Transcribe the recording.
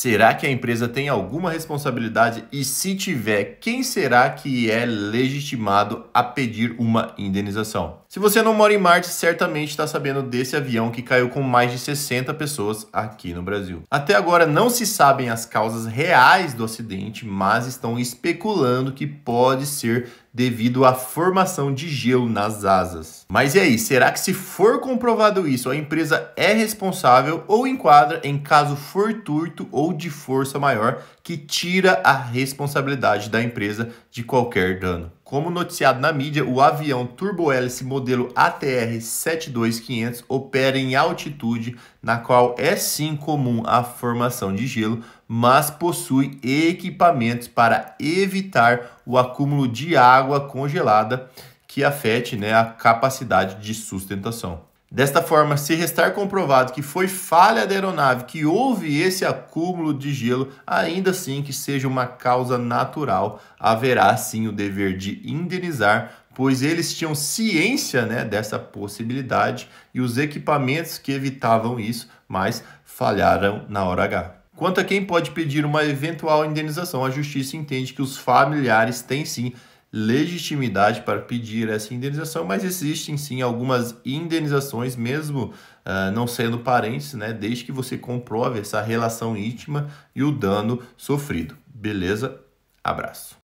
Será que a empresa tem alguma responsabilidade e, se tiver, quem será que é legitimado a pedir uma indenização? Se você não mora em Marte, certamente está sabendo desse avião que caiu com mais de 60 pessoas aqui no Brasil. Até agora não se sabem as causas reais do acidente, mas estão especulando que pode ser devido à formação de gelo nas asas. Mas e aí, será que se for comprovado isso, a empresa é responsável ou enquadra em caso fortuito ou ou de força maior que tira a responsabilidade da empresa de qualquer dano. Como noticiado na mídia, o avião turbo-hélice modelo ATR 72500 opera em altitude, na qual é sim comum a formação de gelo, mas possui equipamentos para evitar o acúmulo de água congelada que afete né, a capacidade de sustentação. Desta forma, se restar comprovado que foi falha da aeronave que houve esse acúmulo de gelo, ainda assim que seja uma causa natural, haverá sim o dever de indenizar, pois eles tinham ciência né, dessa possibilidade e os equipamentos que evitavam isso, mas falharam na hora H. Quanto a quem pode pedir uma eventual indenização, a justiça entende que os familiares têm sim legitimidade para pedir essa indenização, mas existem sim algumas indenizações, mesmo uh, não sendo parentes, né? Desde que você comprove essa relação íntima e o dano sofrido. Beleza? Abraço.